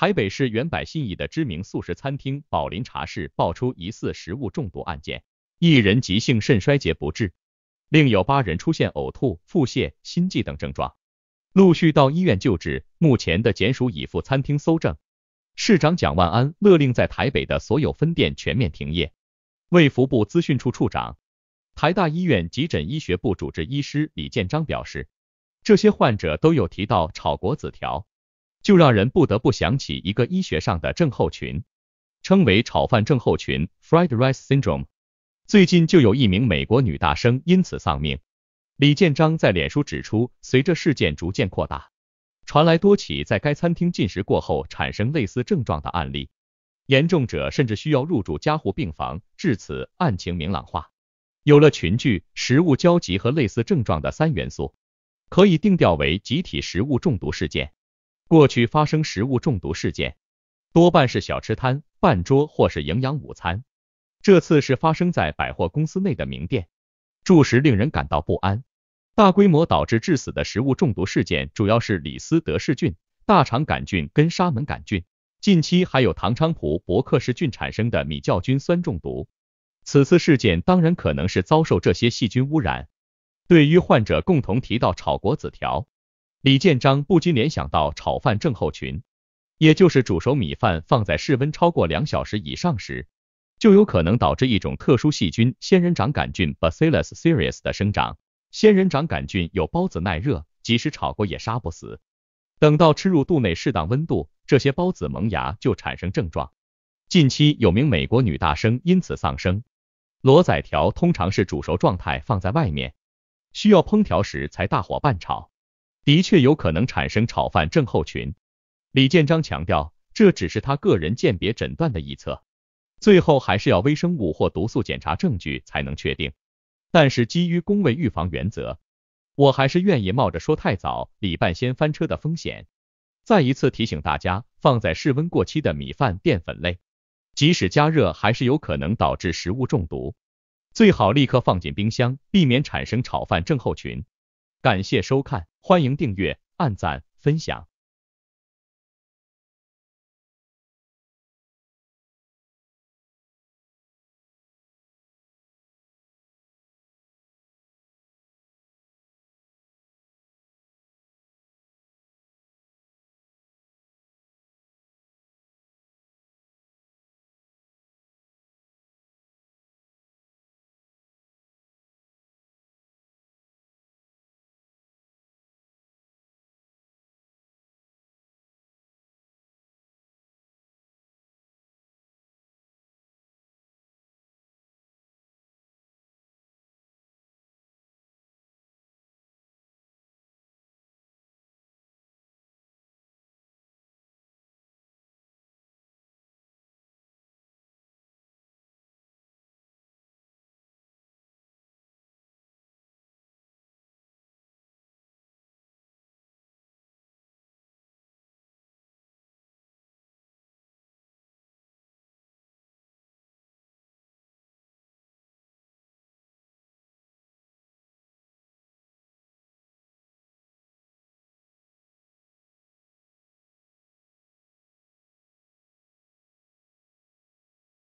台北市原百信义的知名素食餐厅宝林茶室爆出疑似食物中毒案件，一人急性肾衰竭不治，另有八人出现呕吐、腹泻、心悸等症状，陆续到医院救治。目前的检署已赴餐厅搜证，市长蒋万安勒令在台北的所有分店全面停业。卫福部资讯处处长、台大医院急诊医学部主治医师李建章表示，这些患者都有提到炒果子条。就让人不得不想起一个医学上的症候群，称为炒饭症候群 （Fried Rice Syndrome）。最近就有一名美国女大生因此丧命。李建章在脸书指出，随着事件逐渐扩大，传来多起在该餐厅进食过后产生类似症状的案例，严重者甚至需要入住加护病房。至此，案情明朗化，有了群聚、食物交集和类似症状的三元素，可以定调为集体食物中毒事件。过去发生食物中毒事件，多半是小吃摊、饭桌或是营养午餐。这次是发生在百货公司内的名店，注食令人感到不安。大规模导致致死的食物中毒事件，主要是李斯德氏菌、大肠杆菌跟沙门杆菌。近期还有唐菖蒲伯克氏菌产生的米酵菌酸中毒。此次事件当然可能是遭受这些细菌污染。对于患者共同提到炒果子条。李建章不禁联想到炒饭症候群，也就是煮熟米饭放在室温超过两小时以上时，就有可能导致一种特殊细菌仙人掌杆菌 Bacillus s e r o u s 的生长。仙人掌杆菌有孢子耐热，即使炒过也杀不死。等到吃入肚内适当温度，这些孢子萌芽就产生症状。近期有名美国女大生因此丧生。螺仔条通常是煮熟状态放在外面，需要烹调时才大火拌炒。的确有可能产生炒饭症候群，李建章强调，这只是他个人鉴别诊断的臆测，最后还是要微生物或毒素检查证据才能确定。但是基于宫位预防原则，我还是愿意冒着说太早、李半仙翻车的风险。再一次提醒大家，放在室温过期的米饭、淀粉类，即使加热还是有可能导致食物中毒，最好立刻放进冰箱，避免产生炒饭症候群。感谢收看。欢迎订阅、按赞、分享。